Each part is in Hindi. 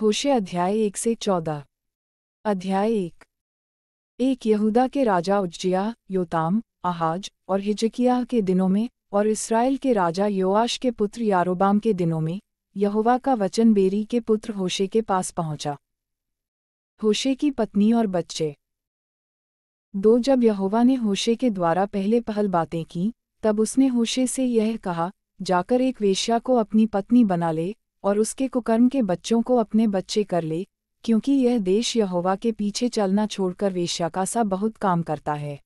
होशे अध्याय एक से चौदह अध्याय एक एक यहूदा के राजा उज्जिया योताम आहाज और हिजकिया के दिनों में और इसराइल के राजा योआश के पुत्र यारोबाम के दिनों में यहोवा का वचन बेरी के पुत्र होशे के पास पहुंचा होशे की पत्नी और बच्चे दो जब यहोवा ने होशे के द्वारा पहले पहल बातें की तब उसने होशे से यह कहा जाकर एक वेश्या को अपनी पत्नी बना ले और उसके कुकर्म के बच्चों को अपने बच्चे कर ले क्योंकि यह देश यहोवा के पीछे चलना छोड़कर वेश्या का सा बहुत काम करता है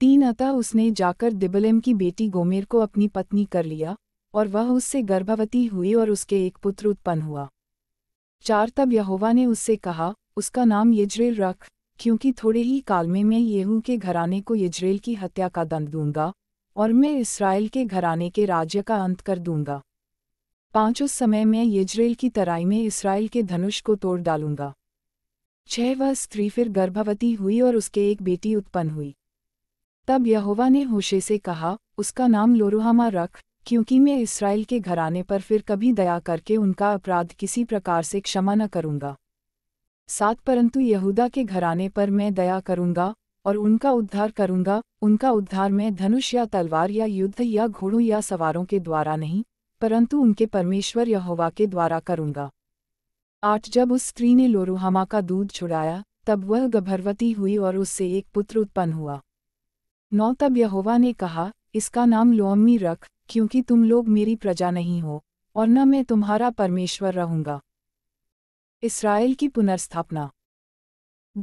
तीन अतः उसने जाकर दिबलेम की बेटी गोमेर को अपनी पत्नी कर लिया और वह उससे गर्भवती हुई और उसके एक पुत्र उत्पन्न हुआ चार तब यहोवा ने उससे कहा उसका नाम यजरेल रख क्योंकि थोड़े ही काल में मैं येहू के घराने को यजरेल की हत्या का दंड दूंगा और मैं इसराइल के घराने के राज्य का अंत कर दूंगा पांच उस समय मैं यजरेल की तराई में इसराइल के धनुष को तोड़ डालूंगा छह वह स्त्री फिर गर्भवती हुई और उसके एक बेटी उत्पन्न हुई तब यहोवा ने होशे से कहा उसका नाम लोरुहामा रख क्योंकि मैं इसराइल के घराने पर फिर कभी दया करके उनका अपराध किसी प्रकार से क्षमा न करूंगा सात परंतु यहूदा के घराने पर मैं दया करूंगा और उनका उद्धार करूंगा उनका उद्धार मैं धनुष या तलवार या युद्ध या घोड़ों या सवारों के द्वारा नहीं परंतु उनके परमेश्वर यहोवा के द्वारा करूँगा आठ जब उस स्त्री ने लोरुहामा का दूध छुड़ाया तब वह गर्भवती हुई और उससे एक पुत्र उत्पन्न हुआ नौ तब यहोवा ने कहा इसका नाम लोअम्मी रख क्योंकि तुम लोग मेरी प्रजा नहीं हो और न मैं तुम्हारा परमेश्वर रहूंगा इसराइल की पुनर्स्थापना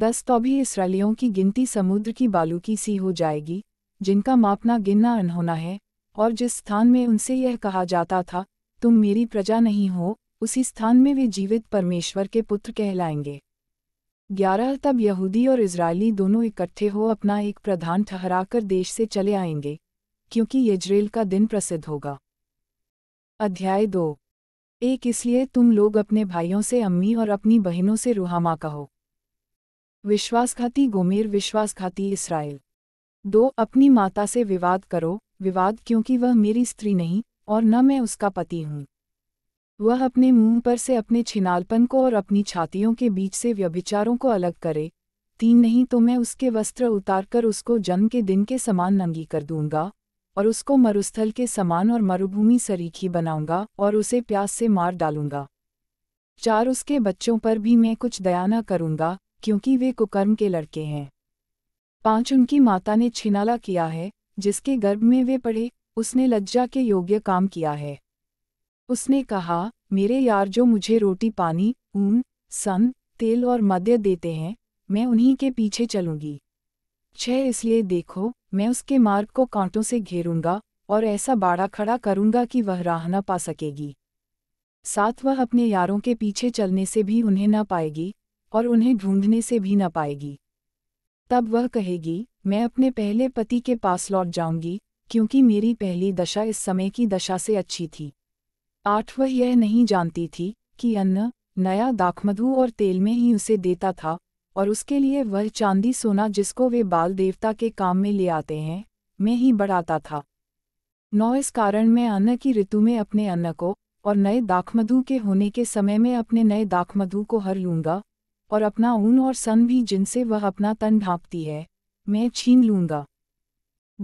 दस तो भी इसराइलियों की गिनती समुद्र की बालू की सी हो जाएगी जिनका मापना गिनना अनहोना है और जिस स्थान में उनसे यह कहा जाता था तुम मेरी प्रजा नहीं हो उसी स्थान में वे जीवित परमेश्वर के पुत्र कहलाएंगे ग्यारह तब यहूदी और इसराइली दोनों इकट्ठे हो अपना एक प्रधान ठहराकर देश से चले आएंगे क्योंकि यजरेल का दिन प्रसिद्ध होगा अध्याय दो एक इसलिए तुम लोग अपने भाइयों से अम्मी और अपनी बहनों से रुहामा कहो विश्वासघाती गोमेर विश्वासघाती इसराइल दो अपनी माता से विवाद करो विवाद क्योंकि वह मेरी स्त्री नहीं और न मैं उसका पति हूँ वह अपने मुंह पर से अपने छिनालपन को और अपनी छातियों के बीच से व्यभिचारों को अलग करे तीन नहीं तो मैं उसके वस्त्र उतारकर उसको जन्म के दिन के समान नंगी कर दूंगा और उसको मरुस्थल के समान और मरुभूमि सरीखी बनाऊंगा और उसे प्यास से मार डालूंगा चार उसके बच्चों पर भी मैं कुछ दया न करूंगा क्योंकि वे कुकर्म के लड़के हैं पांच उनकी माता ने छिनाला किया है जिसके गर्भ में वे पड़े उसने लज्जा के योग्य काम किया है उसने कहा मेरे यार जो मुझे रोटी पानी ऊन सन तेल और मद्य देते हैं मैं उन्हीं के पीछे चलूंगी छह इसलिए देखो मैं उसके मार्ग को कांटों से घेरूंगा और ऐसा बाड़ा खड़ा करूंगा कि वह राह न पा सकेगी साथ वह अपने यारों के पीछे चलने से भी उन्हें न पाएगी और उन्हें ढूंढने से भी न पाएगी तब वह कहेगी मैं अपने पहले पति के पास लौट जाऊंगी क्योंकि मेरी पहली दशा इस समय की दशा से अच्छी थी आठ वह यह नहीं जानती थी कि अन्न नया दाखमधु और तेल में ही उसे देता था और उसके लिए वह चांदी सोना जिसको वे बाल देवता के काम में ले आते हैं मैं ही बढ़ाता था नौ इस कारण मैं अन्न की ऋतु में अपने अन्न को और नए दाखमधु के होने के समय में अपने नए दाखमधु को हर लूंगा और अपना ऊन और सन भी जिनसे वह अपना तन ढांपती है मैं छीन लूंगा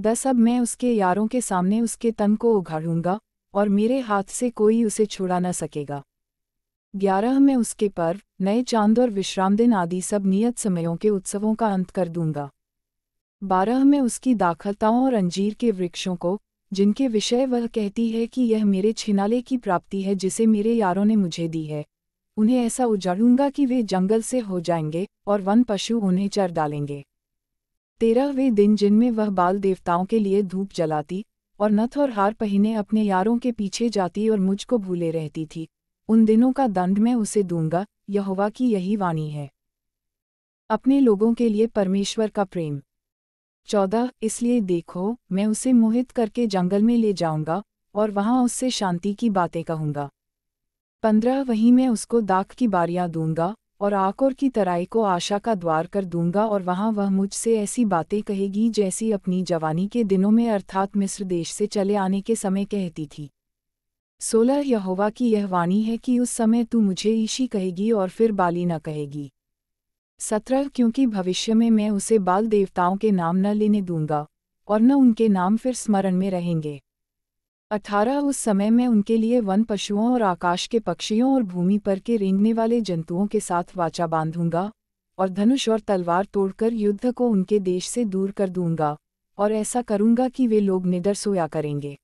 बस अब मैं उसके यारों के सामने उसके तन को उघाड़ूंगा और मेरे हाथ से कोई उसे छुड़ा न सकेगा ग्यारह में उसके पर्व नए चांद और विश्राम दिन आदि सब नियत समयों के उत्सवों का अंत कर दूंगा बारह में उसकी दाखलताओं और अंजीर के वृक्षों को जिनके विषय वह कहती है कि यह मेरे छिनाले की प्राप्ति है जिसे मेरे यारों ने मुझे दी है उन्हें ऐसा उजाड़ूंगा कि वे जंगल से हो जाएंगे और वन पशु उन्हें चर डालेंगे तेरहवें दिन जिनमें वह बाल देवताओं के लिए धूप जलाती और नथ और हार पहने अपने यारों के पीछे जाती और मुझको भूले रहती थी उन दिनों का दंड मैं उसे दूंगा यहोवा की यही वाणी है अपने लोगों के लिए परमेश्वर का प्रेम चौदह इसलिए देखो मैं उसे मोहित करके जंगल में ले जाऊंगा और वहां उससे शांति की बातें कहूंगा पंद्रह वहीं मैं उसको दाख की बारियां दूंगा और और की तराई को आशा का द्वार कर दूंगा और वहां वह मुझसे ऐसी बातें कहेगी जैसी अपनी जवानी के दिनों में अर्थात मिस्र देश से चले आने के समय कहती थी सोलह यहोवा की यह वाणी है कि उस समय तू मुझे ईशी कहेगी और फिर बाली न कहेगी सत्रह क्योंकि भविष्य में मैं उसे बाल देवताओं के नाम न लेने दूंगा और न उनके नाम फिर स्मरण में रहेंगे अठारह उस समय मैं उनके लिए वन पशुओं और आकाश के पक्षियों और भूमि पर के रेंगने वाले जंतुओं के साथ वाचा बांधूंगा और धनुष और तलवार तोड़कर युद्ध को उनके देश से दूर कर दूंगा और ऐसा करूंगा कि वे लोग निडर सोया करेंगे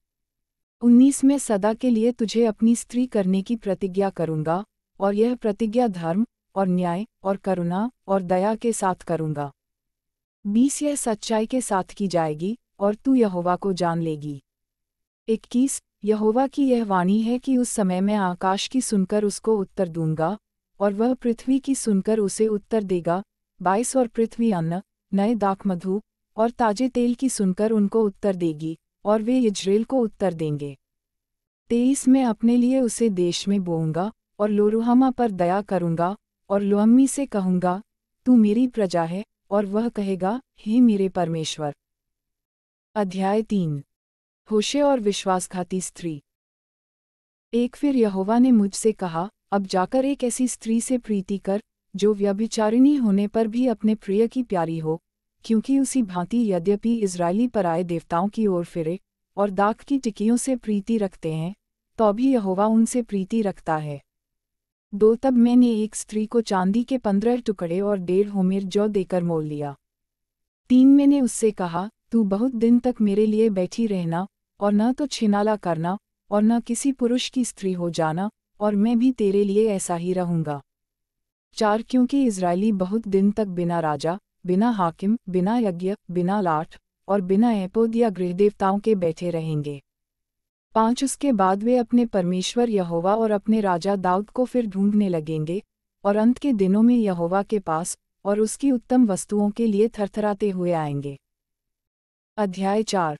उन्नीस में सदा के लिए तुझे अपनी स्त्री करने की प्रतिज्ञा करूंगा और यह प्रतिज्ञा धर्म और न्याय और करुणा और दया के साथ करूंगा बीस यह सच्चाई के साथ की जाएगी और तू यहोवा को जान लेगी इक्कीस यहोवा की यह वाणी है कि उस समय मैं आकाश की सुनकर उसको उत्तर दूंगा और वह पृथ्वी की सुनकर उसे उत्तर देगा बाईस और पृथ्वी अन्न नए दाक और ताजे तेल की सुनकर उनको उत्तर देगी और वे इजरेल को उत्तर देंगे तेईस में अपने लिए उसे देश में बोऊंगा और लोरुहामा पर दया करूंगा और लोअम्मी से कहूंगा तू मेरी प्रजा है और वह कहेगा हे मेरे परमेश्वर अध्याय तीन होशे और विश्वासघाती स्त्री एक फिर यहोवा ने मुझसे कहा अब जाकर एक ऐसी स्त्री से प्रीति कर जो व्यभिचारिणी होने पर भी अपने प्रिय की प्यारी हो क्योंकि उसी भांति यद्यपि पर आए देवताओं की ओर फिरे और दाख की टिकियों से प्रीति रखते हैं तो भी यहोवा उनसे प्रीति रखता है दो तब मैंने एक स्त्री को चांदी के पंद्रह टुकड़े और डेढ़ होमिर जौ देकर मोल लिया तीन मैंने उससे कहा तू बहुत दिन तक मेरे लिए बैठी रहना और न तो छिनाला करना और न किसी पुरुष की स्त्री हो जाना और मैं भी तेरे लिए ऐसा ही रहूंगा चार क्योंकि इसराइली बहुत दिन तक बिना राजा बिना हाकिम बिना यज्ञ बिना लाठ और बिना एपोद या गृहदेवताओं के बैठे रहेंगे पांच उसके बाद वे अपने परमेश्वर यहोवा और अपने राजा दाऊद को फिर ढूंढने लगेंगे और अंत के दिनों में यहोवा के पास और उसकी उत्तम वस्तुओं के लिए थरथराते हुए आएंगे अध्याय चार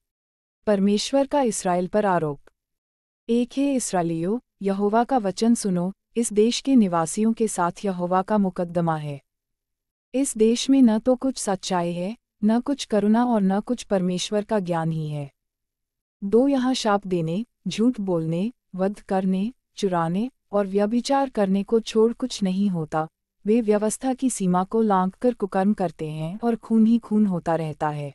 परमेश्वर का इसराइल पर आरोप एक हे इसराइलियो यहोवा का वचन सुनो इस देश के निवासियों के साथ यहोवा का मुकदमा है इस देश में न तो कुछ सच्चाई है न कुछ करुणा और न कुछ परमेश्वर का ज्ञान ही है दो यहाँ शाप देने झूठ बोलने वध करने चुराने और व्यभिचार करने को छोड़ कुछ नहीं होता वे व्यवस्था की सीमा को लांघकर कर कुकर्म करते हैं और खून ही खून होता रहता है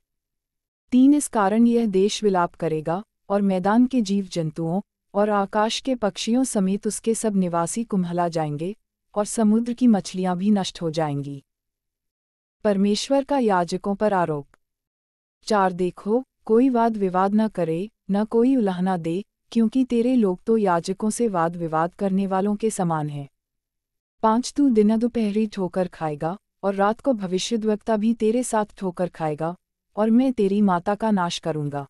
तीन इस कारण यह देश विलाप करेगा और मैदान के जीव जंतुओं और आकाश के पक्षियों समेत उसके सब निवासी कुम्हला जाएंगे और समुद्र की मछलियां भी नष्ट हो जाएंगी परमेश्वर का याजकों पर आरोप चार देखो कोई वाद विवाद न करे न कोई उलहना दे क्योंकि तेरे लोग तो याजकों से वाद विवाद करने वालों के समान हैं पांच तू दिन दोपहरी ठोकर खाएगा और रात को भविष्यद्वक्ता भी तेरे साथ ठोकर खाएगा और मैं तेरी माता का नाश करूंगा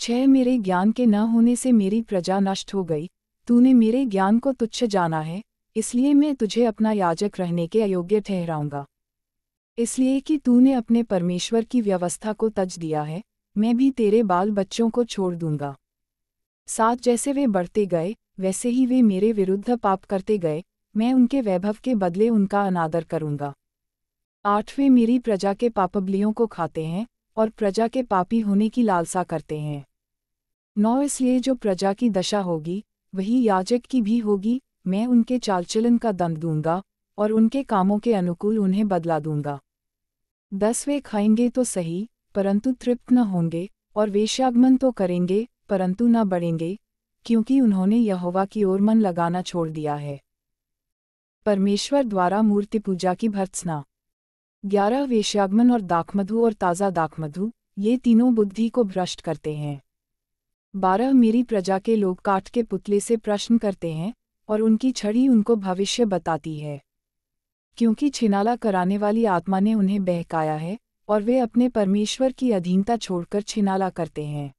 छह मेरे ज्ञान के न होने से मेरी प्रजा नष्ट हो गई तूने मेरे ज्ञान को तुच्छ जाना है इसलिए मैं तुझे अपना याजक रहने के अयोग्य ठहराऊंगा इसलिए कि तूने अपने परमेश्वर की व्यवस्था को तज दिया है मैं भी तेरे बाल बच्चों को छोड़ दूंगा साथ जैसे वे बढ़ते गए वैसे ही वे मेरे विरुद्ध पाप करते गए मैं उनके वैभव के बदले उनका अनादर करूंगा आठवें मेरी प्रजा के पापबलियों को खाते हैं और प्रजा के पापी होने की लालसा करते हैं नौ इसलिए जो प्रजा की दशा होगी वही याजक की भी होगी मैं उनके चालचलन का दंड दूंगा और उनके कामों के अनुकूल उन्हें बदला दूंगा दस वे खाएंगे तो सही परंतु तृप्त न होंगे और वेश्यागमन तो करेंगे परंतु न बढ़ेंगे क्योंकि उन्होंने यहोवा की ओर मन लगाना छोड़ दिया है परमेश्वर द्वारा मूर्ति पूजा की भर्त्सना ग्यारह वेश्यागमन और दाखमधु और ताज़ा दाखमधु ये तीनों बुद्धि को भ्रष्ट करते हैं बारह मेरी प्रजा के लोग काठ के पुतले से प्रश्न करते हैं और उनकी छड़ी उनको भविष्य बताती है क्योंकि छिनाला कराने वाली आत्मा ने उन्हें बहकाया है और वे अपने परमेश्वर की अधीनता छोड़कर छिनाला करते हैं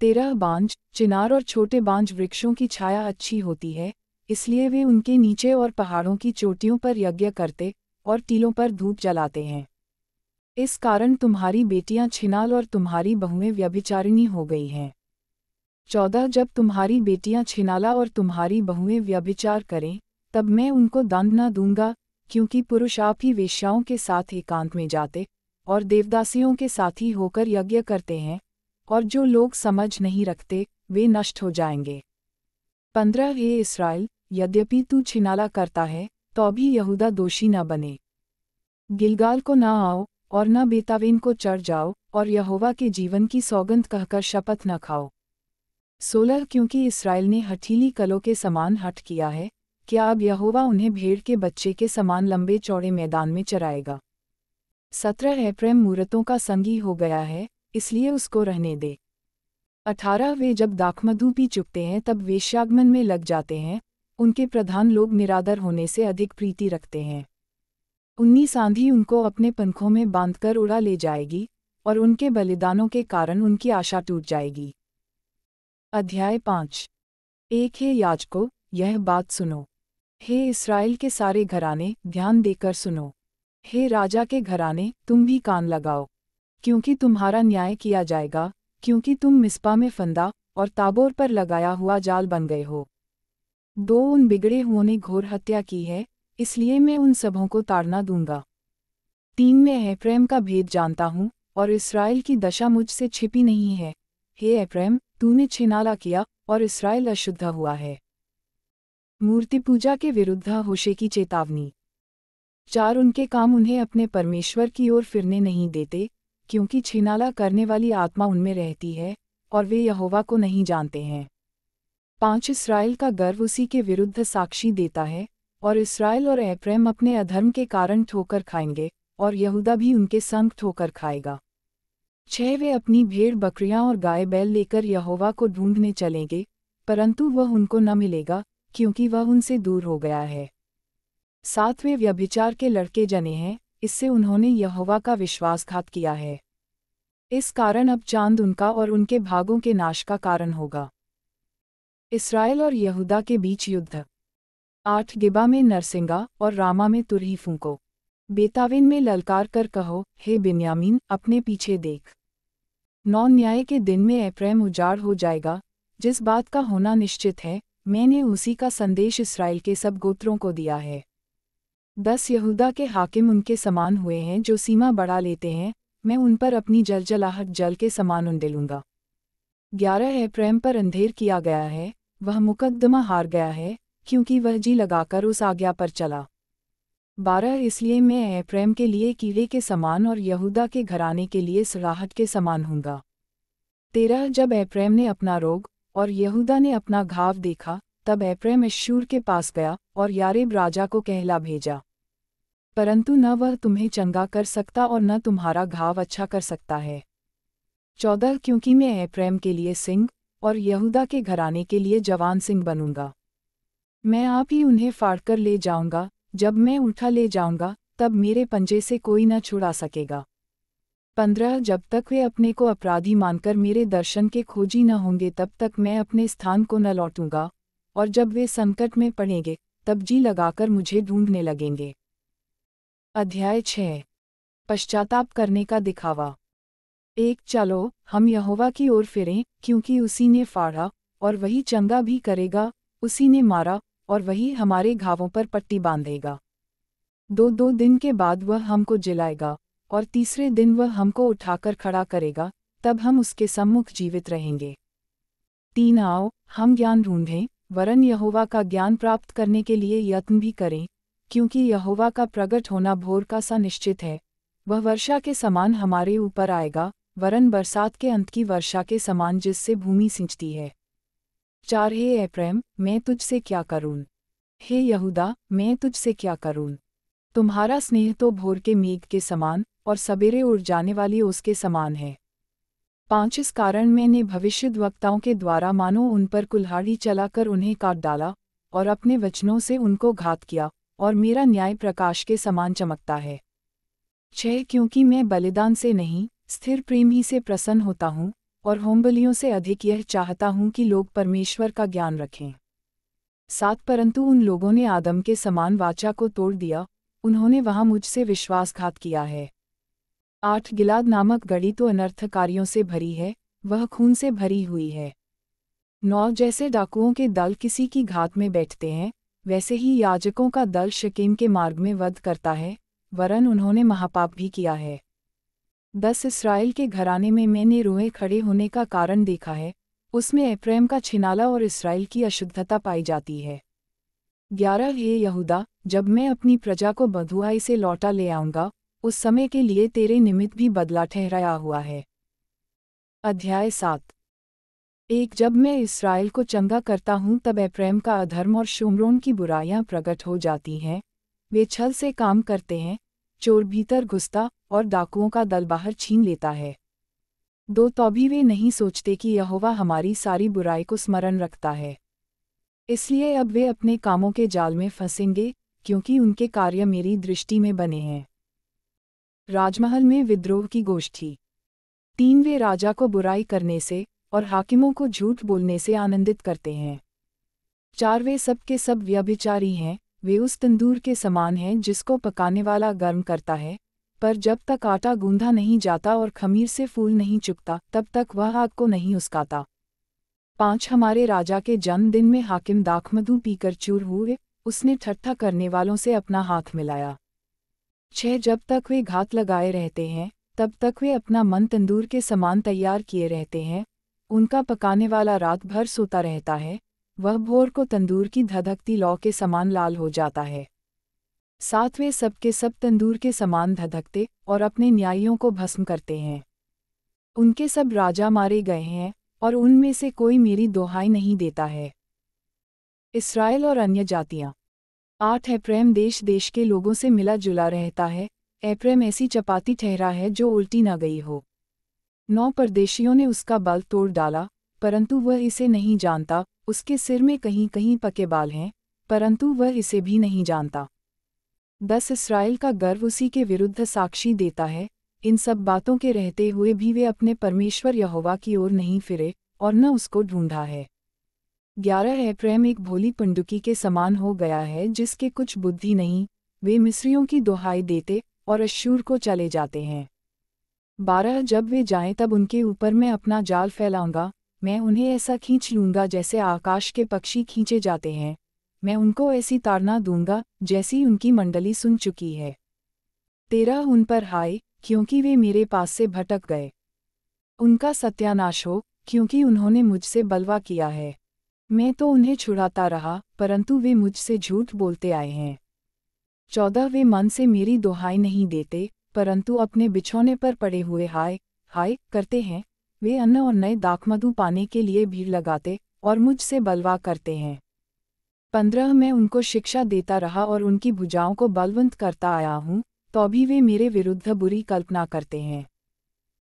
तेरह बांझ चिनार और छोटे बांझ वृक्षों की छाया अच्छी होती है इसलिए वे उनके नीचे और पहाड़ों की चोटियों पर यज्ञ करते और टीलों पर धूप जलाते हैं इस कारण तुम्हारी बेटियां छिनाल और तुम्हारी बहुएं व्यभिचारिणी हो गई हैं चौदह जब तुम्हारी बेटियां छिनाला और तुम्हारी बहुएं व्यभिचार करें तब मैं उनको दंड न दूंगा क्योंकि पुरुष आप ही वेश्याओं के साथ एकांत में जाते और देवदासियों के साथी होकर यज्ञ करते हैं और जो लोग समझ नहीं रखते वे नष्ट हो जाएंगे पंद्रह हे इसराइल यद्यपि तू छिनाला करता है तो भी यहूदा दोषी न बने गिलगाल को ना आओ और न बेतावेन को चढ़ जाओ और यहोवा के जीवन की सौगंध कहकर शपथ न खाओ सोलह क्योंकि इसराइल ने हठीली कलों के समान हट किया है क्या अब यहोवा उन्हें भेड़ के बच्चे के समान लंबे चौड़े मैदान में चराएगा सत्रह प्रेम मूर्तों का संगी हो गया है इसलिए उसको रहने दे अठारह वे जब दाखमधु पी चुकते हैं तब वेश्यागमन में लग जाते हैं उनके प्रधान लोग निरादर होने से अधिक प्रीति रखते हैं उन्नी सांधी उनको अपने पंखों में बांधकर उड़ा ले जाएगी और उनके बलिदानों के कारण उनकी आशा टूट जाएगी अध्याय पाँच एक है याजको यह बात सुनो हे इसराइल के सारे घराने ध्यान देकर सुनो हे राजा के घराने तुम भी कान लगाओ क्योंकि तुम्हारा न्याय किया जाएगा क्योंकि तुम मिस्पा में फंदा और ताबोर पर लगाया हुआ जाल बन गए हो दो उन बिगड़े हुओं ने घोर हत्या की है इसलिए मैं उन सबों को ताड़ना दूंगा तीन में प्रेम का भेद जानता हूँ और इसराइल की दशा मुझसे छिपी नहीं है हे एप्रेम तूने छिनाला किया और इसराइल अशुद्ध हुआ है मूर्ति पूजा के विरुद्ध होशे की चेतावनी चार उनके काम उन्हें अपने परमेश्वर की ओर फिरने नहीं देते क्योंकि छिनाला करने वाली आत्मा उनमें रहती है और वे यहोवा को नहीं जानते हैं पांच इसराइल का गर्व उसी के विरुद्ध साक्षी देता है और इसराइल और एप्रेम अपने अधर्म के कारण ठोकर खाएंगे और यहूदा भी उनके संग ठोकर खाएगा छह वे अपनी भेड़ बकरियां और गाय बैल लेकर यहोवा को ढूंढने चलेंगे परंतु वह उनको न मिलेगा क्योंकि वह उनसे दूर हो गया है सातवें व्यभिचार के लड़के जने हैं इससे उन्होंने यहोवा का विश्वासघात किया है इस कारण अब चांद उनका और उनके भागों के नाश का कारण होगा इसराइल और यहूदा के बीच युद्ध आठ गिबा में नरसिंगा और रामा में तुरही फूको बेताविन में ललकार कर कहो हे बिन्यामीन अपने पीछे देख नौ न्याय के दिन में अप्रैम उजाड़ हो जाएगा जिस बात का होना निश्चित है मैंने उसी का संदेश इसराइल के सब गोत्रों को दिया है दस यहूदा के हाकिम उनके समान हुए हैं जो सीमा बढ़ा लेते हैं मैं उन पर अपनी जलजलाहट जल के समान उंडेलूंगा ग्यारह अप्रैम पर अंधेर किया गया है वह मुकदमा हार गया है क्योंकि वह जी लगाकर उस आज्ञा पर चला बारह इसलिए मैं प्रेम के लिए कीड़े के समान और यहूदा के घराने के लिए सराहट के समान हूँगा तेरह जब एप्रेम ने अपना रोग और यहूदा ने अपना घाव देखा तब एप्रेम ईश्वर के पास गया और यारेब राजा को कहला भेजा परंतु न वह तुम्हें चंगा कर सकता और न तुम्हारा घाव अच्छा कर सकता है चौदह क्योंकि मैं एप्रेम के लिए सिंह और यहूदा के घराने के लिए जवान सिंह बनूंगा मैं आप ही उन्हें फाड़कर ले जाऊंगा जब मैं उठा ले जाऊंगा तब मेरे पंजे से कोई न छुड़ा सकेगा पंद्रह जब तक वे अपने को अपराधी मानकर मेरे दर्शन के खोजी न होंगे तब तक मैं अपने स्थान को न लौटूंगा और जब वे संकट में पड़ेंगे तब जी लगाकर मुझे ढूंढने लगेंगे अध्याय छः पश्चाताप करने का दिखावा एक चलो हम यहोवा की ओर फिरें क्योंकि उसी ने फाड़ा और वही चंगा भी करेगा उसी ने मारा और वही हमारे घावों पर पट्टी बांधेगा दो दो दिन के बाद वह हमको जिलाएगा और तीसरे दिन वह हमको उठाकर खड़ा करेगा तब हम उसके सम्मुख जीवित रहेंगे तीन आओ हम ज्ञान ढूंढें वरन यहोवा का ज्ञान प्राप्त करने के लिए यत्न भी करें क्योंकि यहोवा का प्रकट होना भोर का सा निश्चित है वह वर्षा के समान हमारे ऊपर आएगा वरन बरसात के अंत की वर्षा के समान जिससे भूमि सिंचती है चार हे प्रेम मैं तुझसे क्या करूँ हे यहूदा मैं तुझसे क्या करूँ तुम्हारा स्नेह तो भोर के मेघ के समान और सवेरे उड़ जाने वाली उसके समान है पांच इस कारण मैंने भविष्य वक्ताओं के द्वारा मानो उन पर कुल्हाड़ी चलाकर उन्हें काट डाला और अपने वचनों से उनको घात किया और मेरा न्याय प्रकाश के समान चमकता है छह क्योंकि मैं बलिदान से नहीं स्थिर प्रेम ही से प्रसन्न होता हूँ और होमबलियों से अधिक यह चाहता हूँ कि लोग परमेश्वर का ज्ञान रखें साथ परंतु उन लोगों ने आदम के समान वाचा को तोड़ दिया उन्होंने वहां मुझसे विश्वासघात किया है आठ गिलाद नामक गड़ी तो अनर्थकारियों से भरी है वह खून से भरी हुई है नौ जैसे डाकुओं के दल किसी की घात में बैठते हैं वैसे ही याजकों का दल शकीम के मार्ग में वध करता है वरन उन्होंने महापाप भी किया है दस इसराइल के घराने में मैंने रोए खड़े होने का कारण देखा है उसमें एप्रेम का छिनाला और इसराइल की अशुद्धता पाई जाती है ग्यारह ये यहूदा जब मैं अपनी प्रजा को बधुआई से लौटा ले आऊंगा उस समय के लिए तेरे निमित्त भी बदला ठहराया हुआ है अध्याय सात एक जब मैं इसराइल को चंगा करता हूँ तब एप्रेम का अधर्म और शुमरोन की बुराइयाँ प्रकट हो जाती हैं वे छल से काम करते हैं चोर भीतर घुसता और डाकुओं का दल बाहर छीन लेता है दो तो भी वे नहीं सोचते कि यहोवा हमारी सारी बुराई को स्मरण रखता है इसलिए अब वे अपने कामों के जाल में फंसेंगे क्योंकि उनके कार्य मेरी दृष्टि में बने हैं राजमहल में विद्रोह की गोष्ठी तीन वे राजा को बुराई करने से और हाकिमों को झूठ बोलने से आनंदित करते हैं चार वे सब के सब व्यभिचारी हैं वे उस तंदूर के समान हैं जिसको पकाने वाला गर्म करता है पर जब तक आटा गूंधा नहीं जाता और खमीर से फूल नहीं चुकता तब तक वह आग को नहीं उसकाता पांच हमारे राजा के जन्मदिन में हाकिम दाखमदू पीकर चूर हुए उसने ठट्ठा करने वालों से अपना हाथ मिलाया छह जब तक वे घात लगाए रहते हैं तब तक वे अपना मन तंदूर के समान तैयार किए रहते हैं उनका पकाने वाला रात भर सोता रहता है वह भोर को तंदूर की धधकती लौ के समान लाल हो जाता है सातवें सबके सब के सब तंदूर के समान धधकते और अपने न्यायियों को भस्म करते हैं उनके सब राजा मारे गए हैं और उनमें से कोई मेरी दोहाई नहीं देता है इसराइल और अन्य जातियाँ आठ एप्रैम देश देश के लोगों से मिला जुला रहता है एप्रैम ऐसी चपाती ठहरा है जो उल्टी न गई हो नौ परदेशियों ने उसका बल तोड़ डाला परंतु वह इसे नहीं जानता उसके सिर में कहीं कहीं पके बाल हैं परंतु वह इसे भी नहीं जानता बस इसराइल का गर्व उसी के विरुद्ध साक्षी देता है इन सब बातों के रहते हुए भी वे अपने परमेश्वर यहोवा की ओर नहीं फिरे और न उसको ढूंढा है ग्यारह है प्रेम एक भोली पंडुकी के समान हो गया है जिसके कुछ बुद्धि नहीं वे मिस्रियों की दुहाई देते और अशूर को चले जाते हैं बारह जब वे जाएं तब उनके ऊपर मैं अपना जाल फैलाऊंगा मैं उन्हें ऐसा खींच लूंगा जैसे आकाश के पक्षी खींचे जाते हैं मैं उनको ऐसी तारना दूंगा जैसी उनकी मंडली सुन चुकी है तेरा उन पर हाय क्योंकि वे मेरे पास से भटक गए उनका सत्यानाश हो क्योंकि उन्होंने मुझसे बलवा किया है मैं तो उन्हें छुड़ाता रहा परंतु वे मुझसे झूठ बोलते आए हैं चौदह वे मन से मेरी दोहाई नहीं देते परंतु अपने बिछौने पर पड़े हुए हाय हाय करते हैं वे अन्न और नए दाखमधु पाने के लिए भीड़ लगाते और मुझसे बलवा करते हैं पंद्रह मैं उनको शिक्षा देता रहा और उनकी भुजाओं को बलवंत करता आया हूँ तो भी वे मेरे विरुद्ध बुरी कल्पना करते हैं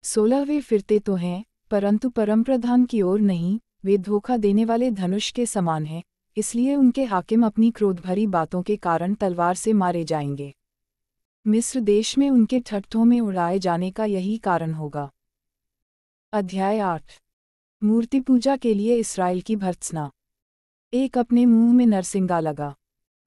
सोलह वे फिरते तो हैं परंतु परमप्रधान की ओर नहीं वे धोखा देने वाले धनुष के समान हैं इसलिए उनके हाकिम अपनी क्रोध भरी बातों के कारण तलवार से मारे जाएंगे मिस्र देश में उनके ठट्ठों में उड़ाए जाने का यही कारण होगा अध्याय आठ मूर्ति पूजा के लिए इसराइल की भर्त्सना एक अपने मुंह में नरसिंगा लगा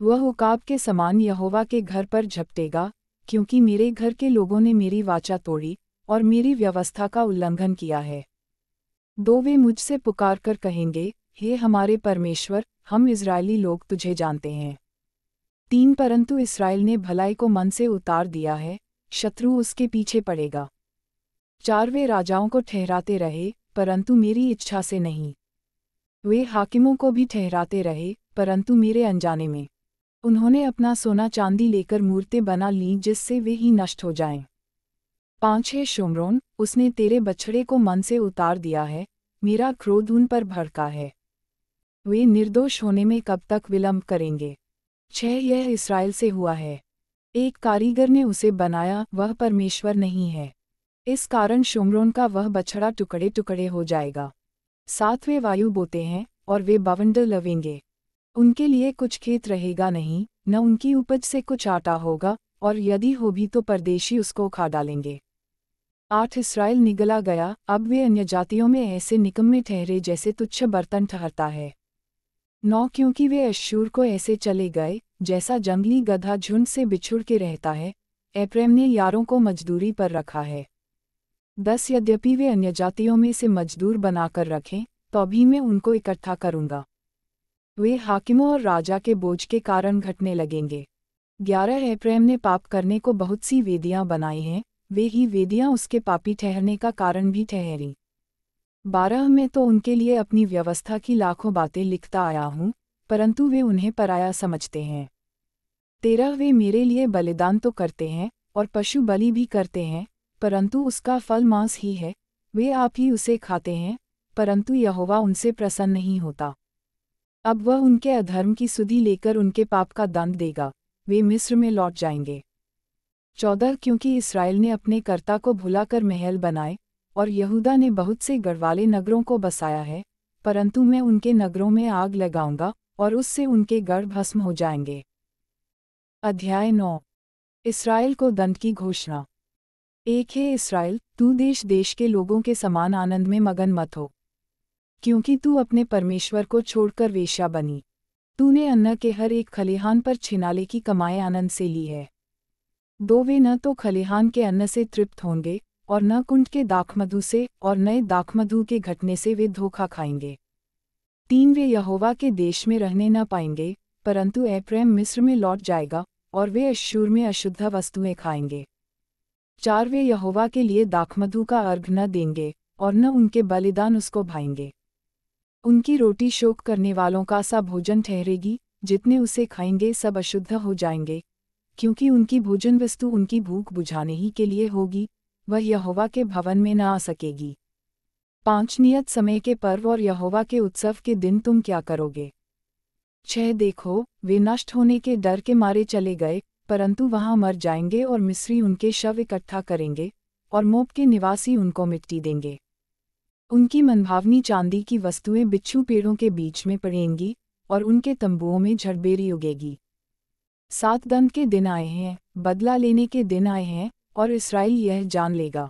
वह उकाब के समान यहोवा के घर पर झपटेगा क्योंकि मेरे घर के लोगों ने मेरी वाचा तोड़ी और मेरी व्यवस्था का उल्लंघन किया है दो वे मुझसे पुकार कर कहेंगे हे हमारे परमेश्वर हम इसराइली लोग तुझे जानते हैं तीन परंतु इसराइल ने भलाई को मन से उतार दिया है शत्रु उसके पीछे पड़ेगा चार वे राजाओं को ठहराते रहे परंतु मेरी इच्छा से नहीं वे हाकिमों को भी ठहराते रहे परंतु मेरे अनजाने में उन्होंने अपना सोना चांदी लेकर मूर्तें बना लीं जिससे वे ही नष्ट हो जाएं। पांच है शोमरोन उसने तेरे बछड़े को मन से उतार दिया है मेरा क्रोध उन पर भड़का है वे निर्दोष होने में कब तक विलंब करेंगे छह यह इसराइल से हुआ है एक कारीगर ने उसे बनाया वह परमेश्वर नहीं है इस कारण शोमरोन का वह बछड़ा टुकड़े टुकड़े हो जाएगा साथ वे वायु बोते हैं और वे बवंडर लवेंगे उनके लिए कुछ खेत रहेगा नहीं न उनकी उपज से कुछ आटा होगा और यदि हो भी तो परदेशी उसको खा डालेंगे आठ इसराइल निगला गया अब वे अन्य जातियों में ऐसे निकम्मे ठहरे जैसे तुच्छ बर्तन ठहरता है नौ क्योंकि वे अश्यूर को ऐसे चले गए जैसा जंगली गधा झुंड से बिछुड़ के रहता है एप्रेम ने यारों को मजदूरी पर रखा है दस यद्यपि वे अन्य जातियों में से मजदूर बनाकर रखें तो भी मैं उनको इकट्ठा करूंगा वे हाकिमों और राजा के बोझ के कारण घटने लगेंगे ग्यारह प्रेम ने पाप करने को बहुत सी वेदियां बनाई हैं वे ही वेदियां उसके पापी ठहरने का कारण भी ठहरी बारह में तो उनके लिए अपनी व्यवस्था की लाखों बातें लिखता आया हूं परंतु वे उन्हें पराया समझते हैं तेरह वे मेरे लिए बलिदान तो करते हैं और पशु बलि भी करते हैं परंतु उसका फल मांस ही है वे आप ही उसे खाते हैं परंतु यहोवा उनसे प्रसन्न नहीं होता अब वह उनके अधर्म की सुधि लेकर उनके पाप का दंड देगा वे मिस्र में लौट जाएंगे चौदह क्योंकि इसराइल ने अपने कर्ता को भुलाकर महल बनाए और यहूदा ने बहुत से गढ़वाले नगरों को बसाया है परंतु मैं उनके नगरों में आग लगाऊंगा और उससे उनके गढ़ भस्म हो जाएंगे अध्याय नौ इसराइल को दंड की घोषणा एक है इसराइल तू देश देश के लोगों के समान आनंद में मगन मत हो क्योंकि तू अपने परमेश्वर को छोड़कर वेश्या बनी तूने अन्न के हर एक खलिहान पर छिनाले की कमाए आनंद से ली है दो वे न तो खलिहान के अन्न से तृप्त होंगे और न कुंड के दाखमधु से और नए दाखमधु के घटने से वे धोखा खाएंगे तीन वे यहोवा के देश में रहने न पाएंगे परंतु एप्रेम मिस्र में लौट जाएगा और वे अश्शूर में अशुद्ध वस्तुएं खाएंगे चार वे यहोवा के लिए दाखमधु का अर्घ न देंगे और न उनके बलिदान उसको भाएंगे उनकी रोटी शोक करने वालों का सा भोजन ठहरेगी जितने उसे खाएंगे सब अशुद्ध हो जाएंगे क्योंकि उनकी भोजन वस्तु उनकी भूख बुझाने ही के लिए होगी वह यहोवा के भवन में न आ सकेगी पांच नियत समय के पर्व और यहोवा के उत्सव के दिन तुम क्या करोगे छह देखो वे नष्ट होने के डर के मारे चले गए परंतु वहां मर जाएंगे और मिस्री उनके शव इकट्ठा करेंगे और मोप के निवासी उनको मिट्टी देंगे उनकी मनभावनी चांदी की वस्तुएं बिच्छू पेड़ों के बीच में पड़ेंगी और उनके तंबुओं में झड़बेरी उगेगी सात दंत के दिन आए हैं बदला लेने के दिन आए हैं और इसराइल यह जान लेगा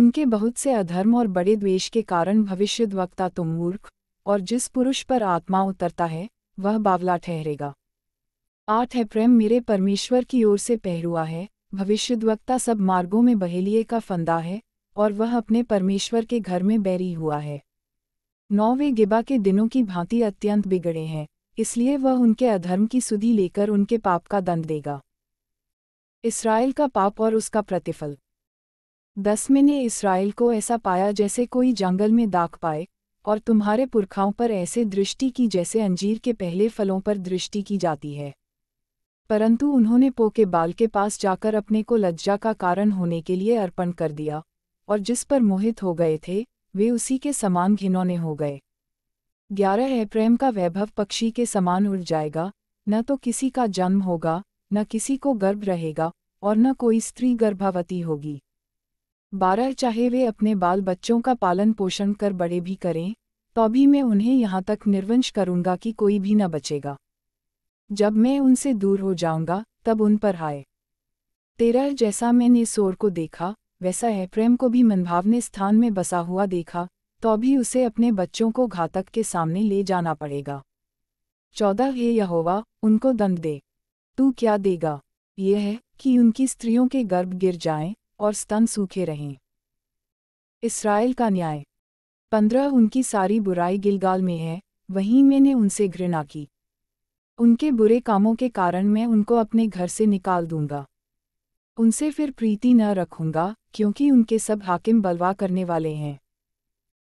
उनके बहुत से अधर्म और बड़े द्वेष के कारण भविष्य वक्ता तो मूर्ख और जिस पुरुष पर आत्मा उतरता है वह बावला ठहरेगा आठ है प्रेम मेरे परमेश्वर की ओर से पहरुआ है भविष्यद्वक्ता सब मार्गों में बहेलिए का फंदा है और वह अपने परमेश्वर के घर में बैरी हुआ है नौवे गिबा के दिनों की भांति अत्यंत बिगड़े हैं इसलिए वह उनके अधर्म की सुधि लेकर उनके पाप का दंड देगा इसराइल का पाप और उसका प्रतिफल दसवें ने इसराइल को ऐसा पाया जैसे कोई जंगल में दाग पाए और तुम्हारे पुरखाओं पर ऐसे दृष्टि की जैसे अंजीर के पहले फलों पर दृष्टि की जाती है परंतु उन्होंने पो के बाल के पास जाकर अपने को लज्जा का कारण होने के लिए अर्पण कर दिया और जिस पर मोहित हो गए थे वे उसी के समान घिनौने हो गए ग्यारह है प्रेम का वैभव पक्षी के समान उड़ जाएगा न तो किसी का जन्म होगा न किसी को गर्भ रहेगा और न कोई स्त्री गर्भावती होगी बारह चाहे वे अपने बाल बच्चों का पालन पोषण कर बड़े भी करें तो भी मैं उन्हें यहाँ तक निर्वंश करूँगा कि कोई भी न बचेगा जब मैं उनसे दूर हो जाऊंगा तब उन पर आए तेरह जैसा मैंने सोर को देखा वैसा है प्रेम को भी मनभावने स्थान में बसा हुआ देखा तो भी उसे अपने बच्चों को घातक के सामने ले जाना पड़ेगा चौदह हे यहोवा उनको दंड दे तू क्या देगा यह है कि उनकी स्त्रियों के गर्भ गिर जाएं और स्तन सूखे रहें इसराइल का न्याय पंद्रह उनकी सारी बुराई गिलगाल में है वहीं मैंने उनसे घृणा की उनके बुरे कामों के कारण मैं उनको अपने घर से निकाल दूंगा उनसे फिर प्रीति न रखूंगा क्योंकि उनके सब हाकिम बलवा करने वाले हैं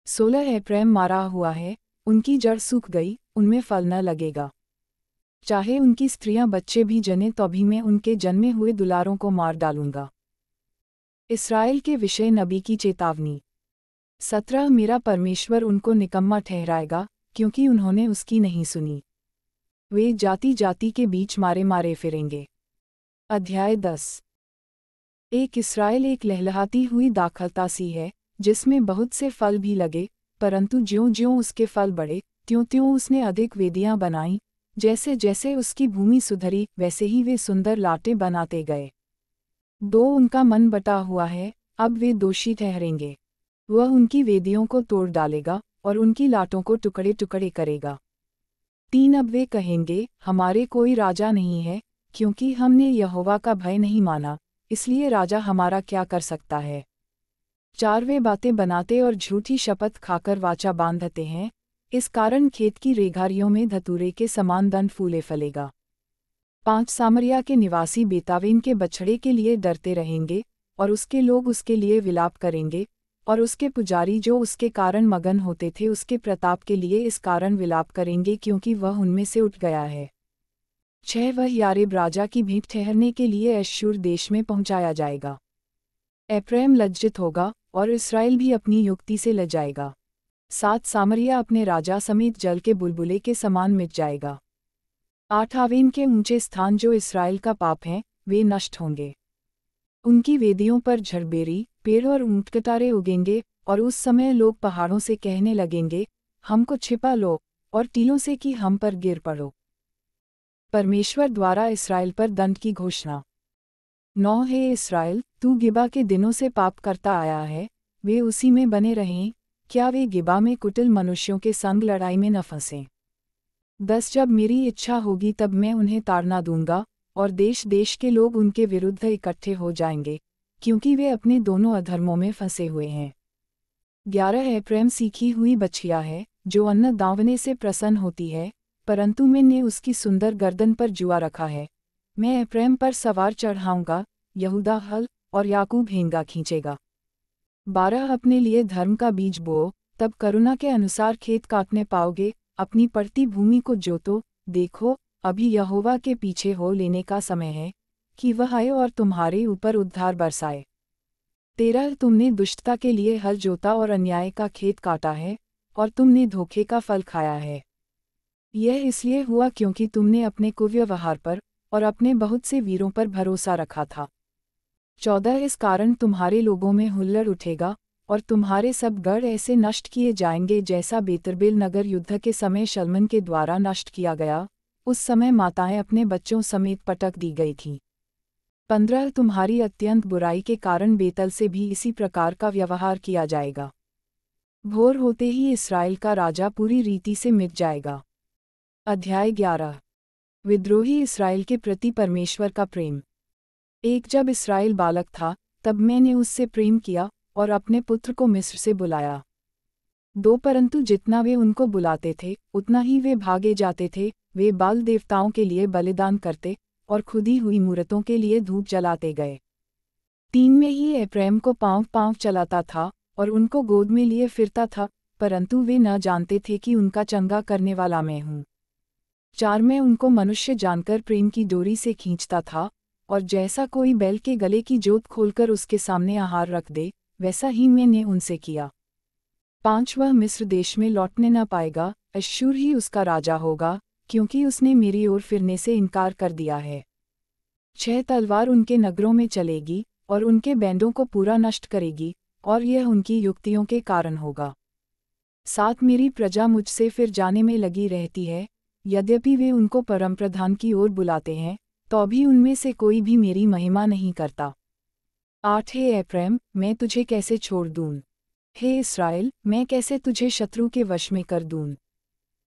सोलह है प्रेम मारा हुआ है उनकी जड़ सूख गई उनमें फल न लगेगा चाहे उनकी स्त्रियां बच्चे भी जने तो भी मैं उनके जन्मे हुए दुलारों को मार डालूंगा इसराइल के विषय नबी की चेतावनी सत्रह मेरा परमेश्वर उनको निकम्मा ठहराएगा क्योंकि उन्होंने उसकी नहीं सुनी वे जाति जाति के बीच मारे मारे फिरेंगे अध्याय दस एक इसराइल एक लहलहाती हुई दाखलता सी है जिसमें बहुत से फल भी लगे परंतु ज्यों ज्यों उसके फल बढ़े त्यों त्यों उसने अधिक वेदियां बनाईं जैसे जैसे उसकी भूमि सुधरी वैसे ही वे सुंदर लाटे बनाते गए दो उनका मन बटा हुआ है अब वे दोषी ठहरेंगे वह उनकी वेदियों को तोड़ डालेगा और उनकी लाटों को टुकड़े टुकड़े करेगा तीन अब वे कहेंगे हमारे कोई राजा नहीं है क्योंकि हमने यहोवा का भय नहीं माना इसलिए राजा हमारा क्या कर सकता है चारवे बातें बनाते और झूठी शपथ खाकर वाचा बांधते हैं इस कारण खेत की रेघारियों में धतूरे के समान दंड फूले फलेगा पांच सामरिया के निवासी बेतावेन के बछड़े के लिए डरते रहेंगे और उसके लोग उसके लिए विलाप करेंगे और उसके पुजारी जो उसके कारण मगन होते थे उसके प्रताप के लिए इस कारण विलाप करेंगे क्योंकि वह उनमें से उठ गया है छह वह यारेब राजा की भीट ठहरने के लिए ऐश्वर देश में पहुंचाया जाएगा एप्रैम लज्जित होगा और इसराइल भी अपनी युक्ति से लजाएगा सात सामरिया अपने राजा समेत जल के बुलबुले के समान मिट जाएगा आठ आवेन के ऊंचे स्थान जो इसराइल का पाप हैं वे नष्ट होंगे उनकी वेदियों पर झड़बेरी पेड़ और ऊंटकतारे कतारे उगेंगे और उस समय लोग पहाड़ों से कहने लगेंगे हमको छिपा लो और टीलों से कि हम पर गिर पड़ो परमेश्वर द्वारा इसराइल पर दंड की घोषणा नौ हे इसराइल तू गिबा के दिनों से पाप करता आया है वे उसी में बने रहें क्या वे गिबा में कुटिल मनुष्यों के संग लड़ाई में न फंसें दस जब मेरी इच्छा होगी तब मैं उन्हें ताड़ना दूंगा और देश देश के लोग उनके विरुद्ध इकट्ठे हो जाएंगे क्योंकि वे अपने दोनों अधर्मों में फंसे हुए हैं ग्यारह है प्रेम सीखी हुई बछिया है जो अन्न दावने से प्रसन्न होती है परंतु मैंने उसकी सुंदर गर्दन पर जुआ रखा है मैं प्रेम पर सवार चढ़ाऊंगा यहूदा हल और याकूब हेंगा खींचेगा बारह अपने लिए धर्म का बीज बो तब करुणा के अनुसार खेत काटने पाओगे अपनी पड़ती भूमि को जोतो देखो अभी यहोवा के पीछे हो लेने का समय है कि वह आए और तुम्हारे ऊपर उद्धार बरसाए तेरह तुमने दुष्टता के लिए हल जोता और अन्याय का खेत काटा है और तुमने धोखे का फल खाया है यह इसलिए हुआ क्योंकि तुमने अपने कुव्यवहार पर और अपने बहुत से वीरों पर भरोसा रखा था चौदह इस कारण तुम्हारे लोगों में हुल्लड़ उठेगा और तुम्हारे सब गढ़ ऐसे नष्ट किए जाएंगे जैसा बेतरबेल नगर युद्ध के समय शलमन के द्वारा नष्ट किया गया उस समय माताएं अपने बच्चों समेत पटक दी गई थीं पंद्रह तुम्हारी अत्यंत बुराई के कारण बेतल से भी इसी प्रकार का व्यवहार किया जाएगा भोर होते ही इसराइल का राजा पूरी रीति से मिट जाएगा अध्याय ग्यारह विद्रोही इसराइल के प्रति परमेश्वर का प्रेम एक जब इसराइल बालक था तब मैंने उससे प्रेम किया और अपने पुत्र को मिस्र से बुलाया दो परंतु जितना वे उनको बुलाते थे उतना ही वे भागे जाते थे वे बाल देवताओं के लिए बलिदान करते और खुदी हुई मूर्तों के लिए धूप जलाते गए तीन में ही एप्रेम को पांव पांव चलाता था और उनको गोद में लिए फिरता था परंतु वे न जानते थे कि उनका चंगा करने वाला मैं हूं चार में उनको मनुष्य जानकर प्रेम की डोरी से खींचता था और जैसा कोई बैल के गले की जोत खोलकर उसके सामने आहार रख दे वैसा ही मैंने उनसे किया पांच वह मिस्र देश में लौटने न पाएगा अश्शूर ही उसका राजा होगा क्योंकि उसने मेरी ओर फिरने से इनकार कर दिया है छह तलवार उनके नगरों में चलेगी और उनके बैंडों को पूरा नष्ट करेगी और यह उनकी युक्तियों के कारण होगा साथ मेरी प्रजा मुझसे फिर जाने में लगी रहती है यद्यपि वे उनको परमप्रधान की ओर बुलाते हैं तो भी उनमें से कोई भी मेरी महिमा नहीं करता आठ हे एप्रैम मैं तुझे कैसे छोड़ दूँ हे इसराइल मैं कैसे तुझे शत्रु के वश में कर दूँ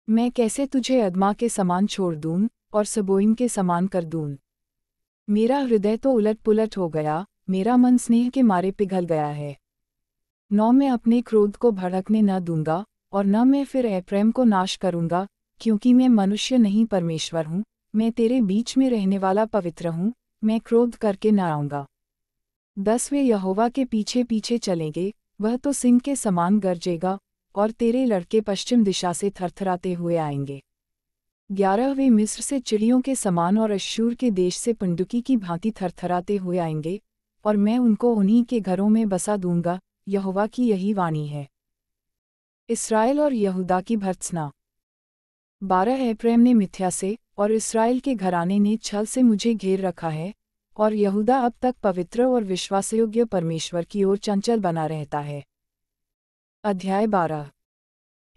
मैं कैसे तुझे अदमा के समान छोड़ दूं और सबोइन के समान कर दूं मेरा हृदय तो उलट पुलट हो गया मेरा मन स्नेह के मारे पिघल गया है न मैं अपने क्रोध को भड़कने न दूंगा और न मैं फिर अप्रेम को नाश करूंगा क्योंकि मैं मनुष्य नहीं परमेश्वर हूँ मैं तेरे बीच में रहने वाला पवित्र हूँ मैं क्रोध करके न आऊँगा दस वे यहोवा के पीछे पीछे चलेंगे वह तो सिंह के समान गरजेगा और तेरे लड़के पश्चिम दिशा से थरथराते हुए आएंगे ग्यारहवें मिस्र से चिड़ियों के समान और अश्शूर के देश से पंडुकी की भांति थरथराते हुए आएंगे और मैं उनको उन्हीं के घरों में बसा दूंगा यहोवा की यही वाणी है इसराइल और यहूदा की भर्त्सना बारह एप्रेम ने मिथ्या से और इसराइल के घराने ने छल से मुझे घेर रखा है और यहूदा अब तक पवित्र और विश्वासयोग्य परमेश्वर की ओर चंचल बना रहता है अध्याय बारह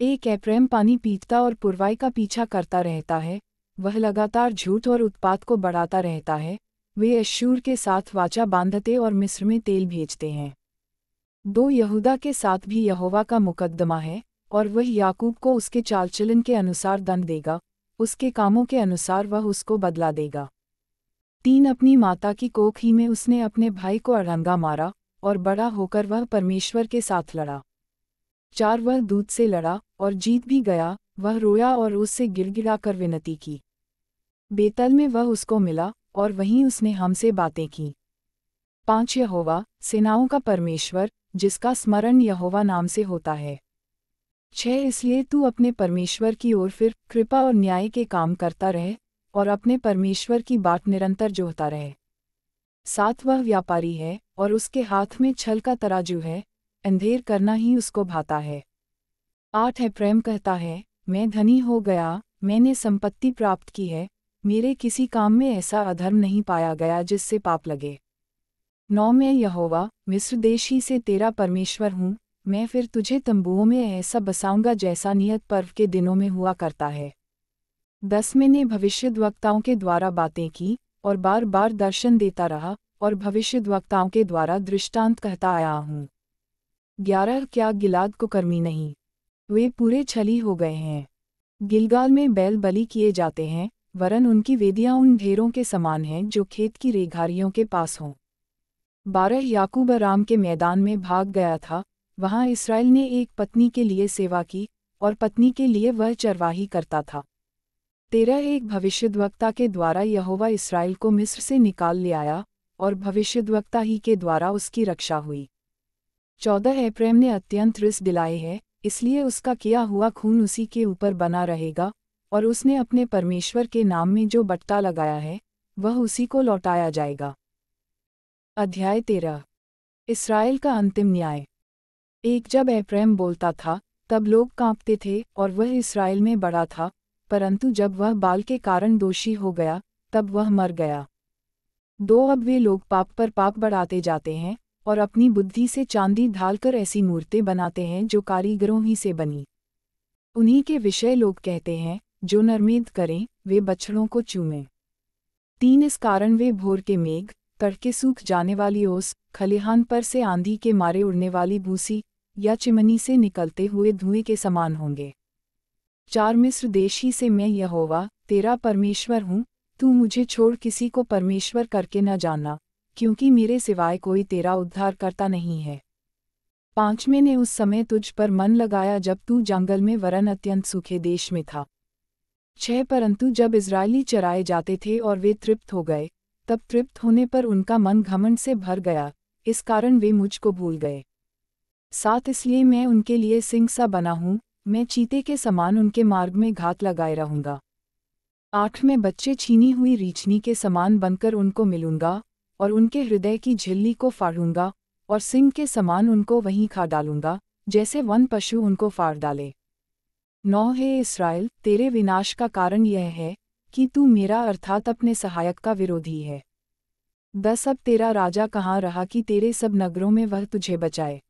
एक एप्रेम पानी पीतता और पुरवाई का पीछा करता रहता है वह लगातार झूठ और उत्पात को बढ़ाता रहता है वे अशूर के साथ वाचा बांधते और मिस्र में तेल भेजते हैं दो यहूदा के साथ भी यहोवा का मुकदमा है और वह याकूब को उसके चालचलन के अनुसार दंड देगा उसके कामों के अनुसार वह उसको बदला देगा तीन अपनी माता की कोख ही में उसने अपने भाई को अड़ंगा मारा और बड़ा होकर वह परमेश्वर के साथ लड़ा चार वह दूध से लड़ा और जीत भी गया वह रोया और उससे गिड़गिड़ा कर विनती की बेतल में वह उसको मिला और वहीं उसने हमसे बातें की पांच यहोवा सेनाओं का परमेश्वर जिसका स्मरण यहोवा नाम से होता है छह इसलिए तू अपने परमेश्वर की ओर फिर कृपा और न्याय के काम करता रहे और अपने परमेश्वर की बात निरंतर जोहता रहे सात वह व्यापारी है और उसके हाथ में छल का तराजू है अंधेर करना ही उसको भाता है आठ है प्रेम कहता है मैं धनी हो गया मैंने संपत्ति प्राप्त की है मेरे किसी काम में ऐसा अधर्म नहीं पाया गया जिससे पाप लगे नौ मैं यहोवा मिस्र देश ही से तेरा परमेश्वर हूँ मैं फिर तुझे तंबुओं में ऐसा बसाऊंगा जैसा नियत पर्व के दिनों में हुआ करता है दस मैंने भविष्यद्वक्ताओं के द्वारा बातें की और बार बार दर्शन देता रहा और भविष्यद्वक्ताओं के द्वारा दृष्टांत कहता आया हूँ ग्यारह क्या गिलाद को कर्मी नहीं वे पूरे छली हो गए हैं गिलगाल में बैल बली किए जाते हैं वरन उनकी वेदियां उन ढेरों के समान हैं जो खेत की रेघारियों के पास हों बारह याकूब राम के मैदान में भाग गया था वहां इसराइल ने एक पत्नी के लिए सेवा की और पत्नी के लिए वह चरवाही करता था तेरह एक भविष्यद्वक्ता के द्वारा यहोवा इसराइल को मिस्र से निकाल ले आया और भविष्यद्वक्ता ही के द्वारा उसकी रक्षा हुई चौदह प्रेम ने अत्यंत रिस दिलाए है इसलिए उसका किया हुआ खून उसी के ऊपर बना रहेगा और उसने अपने परमेश्वर के नाम में जो बट्टा लगाया है वह उसी को लौटाया जाएगा अध्याय तेरह इसराइल का अंतिम न्याय एक जब एप्रेम बोलता था तब लोग कांपते थे और वह इसराइल में बड़ा था परंतु जब वह बाल के कारण दोषी हो गया तब वह मर गया दो अब वे लोग पाप पर पाप बढ़ाते जाते हैं और अपनी बुद्धि से चांदी ढालकर ऐसी मूर्तें बनाते हैं जो कारीगरों ही से बनी उन्हीं के विषय लोग कहते हैं जो नरमेद करें वे बछड़ों को चूमें तीन इस कारण वे भोर के मेघ तड़के सूख जाने वाली ओस खलिहान पर से आंधी के मारे उड़ने वाली भूसी या चिमनी से निकलते हुए धुएं के समान होंगे चार मिस्र देशी से मैं यहोवा तेरा परमेश्वर हूँ तू मुझे छोड़ किसी को परमेश्वर करके न जाना क्योंकि मेरे सिवाय कोई तेरा उद्धार करता नहीं है पांचवें ने उस समय तुझ पर मन लगाया जब तू जंगल में वरन अत्यंत सूखे देश में था छह परंतु जब इसराइली चराए जाते थे और वे तृप्त हो गए तब तृप्त होने पर उनका मन घमंड से भर गया इस कारण वे मुझको भूल गए साथ इसलिए मैं उनके लिए सिंह सा बना हूं मैं चीते के समान उनके मार्ग में घात लगाए रहूँगा आठ में बच्चे छीनी हुई रीछनी के समान बनकर उनको मिलूंगा और उनके हृदय की झिल्ली को फाड़ूंगा और सिंह के समान उनको वहीं खा डालूंगा जैसे वन पशु उनको फाड़ डाले नौ हे इसराइल तेरे विनाश का कारण यह है कि तू मेरा अर्थात अपने सहायक का विरोधी है दस अब तेरा राजा कहाँ रहा कि तेरे सब नगरों में वह तुझे बचाए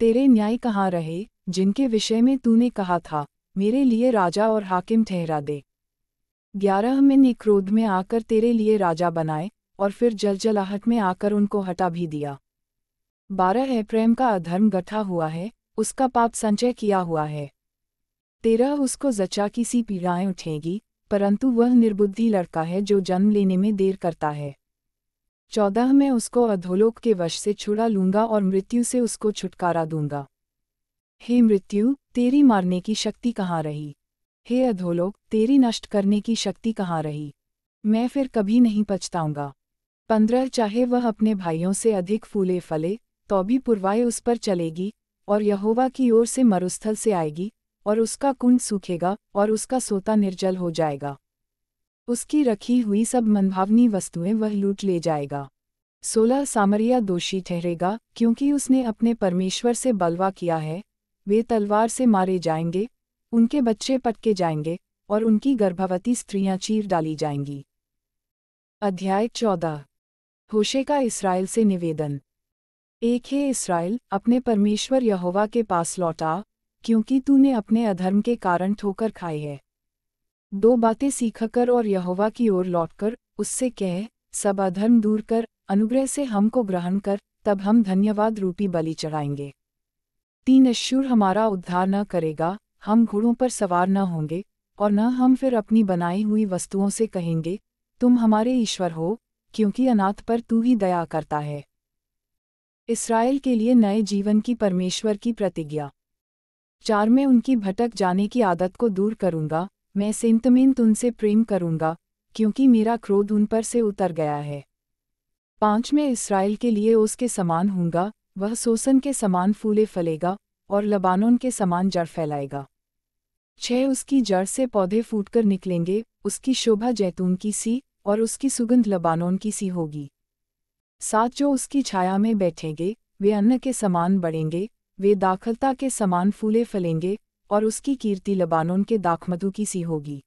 तेरे न्याय कहाँ रहे जिनके विषय में तूने कहा था मेरे लिए राजा और हाकिम ठहरा दे ग्यारह में क्रोध में आकर तेरे लिए राजा बनाए और फिर जलजलाहट में आकर उनको हटा भी दिया बारह है प्रेम का अधर्म गठा हुआ है उसका पाप संचय किया हुआ है तेरह उसको जचा की सी पीड़ाएं उठेंगी परंतु वह निर्बुद्धि लड़का है जो जन्म लेने में देर करता है चौदह मैं उसको अधोलोक के वश से छुड़ा लूंगा और मृत्यु से उसको छुटकारा दूंगा हे मृत्यु तेरी मारने की शक्ति कहाँ रही हे अधोलोक तेरी नष्ट करने की शक्ति कहाँ रही मैं फिर कभी नहीं पछताऊंगा पंद्रह चाहे वह अपने भाइयों से अधिक फूले फले तो भी पुरवाए उस पर चलेगी और यहोवा की ओर से मरुस्थल से आएगी और उसका कुंड सूखेगा और उसका सोता निर्जल हो जाएगा उसकी रखी हुई सब मनभावनी वस्तुएं वह लूट ले जाएगा सोलह सामरिया दोषी ठहरेगा क्योंकि उसने अपने परमेश्वर से बलवा किया है वे तलवार से मारे जाएंगे उनके बच्चे पटके जाएंगे और उनकी गर्भवती स्त्रियां चीर डाली जाएंगी अध्याय चौदह होशे का इसराइल से निवेदन एक हे इसराइल अपने परमेश्वर यहोवा के पास लौटा क्योंकि तूने अपने अधर्म के कारण ठोकर खाई है दो बातें सीखकर और यहोवा की ओर लौटकर उससे कह सब अधर्म दूर कर अनुग्रह से हमको ग्रहण कर तब हम धन्यवाद रूपी बलि चढ़ाएंगे तीन अश्यूर हमारा उद्धार न करेगा हम घोड़ों पर सवार न होंगे और न हम फिर अपनी बनाई हुई वस्तुओं से कहेंगे तुम हमारे ईश्वर हो क्योंकि अनाथ पर तू ही दया करता है इसराइल के लिए नए जीवन की परमेश्वर की प्रतिज्ञा चार में उनकी भटक जाने की आदत को दूर करूंगा मैं सिंतमिन तुमसे प्रेम करूंगा क्योंकि मेरा क्रोध उन पर से उतर गया है पांच में इसराइल के लिए उसके समान होऊंगा वह सोसन के समान फूले फलेगा और लबानोन के समान जड़ फैलाएगा छह उसकी जड़ से पौधे फूटकर निकलेंगे उसकी शोभा जैतून की सी और उसकी सुगंध लबानोन की सी होगी साथ जो उसकी छाया में बैठेंगे वे अन्न के समान बढ़ेंगे वे दाखलता के समान फूले फलेंगे और उसकी कीर्ति लबानोन के दाखमधु की सी होगी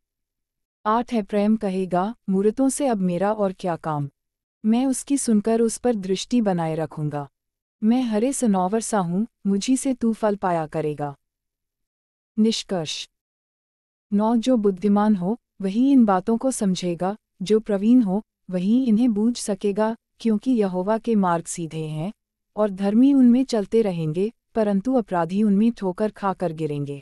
आठ है प्रेम कहेगा मूर्तों से अब मेरा और क्या काम मैं उसकी सुनकर उस पर दृष्टि बनाए रखूंगा मैं हरे सनोवर सा हूं मुझी से तू फल पाया करेगा निष्कर्ष नौ जो बुद्धिमान हो वही इन बातों को समझेगा जो प्रवीण हो वही इन्हें बूझ सकेगा क्योंकि यहोवा के मार्ग सीधे हैं और धर्मी उनमें चलते रहेंगे परंतु अपराधी उनमें ठोकर खाकर गिरेंगे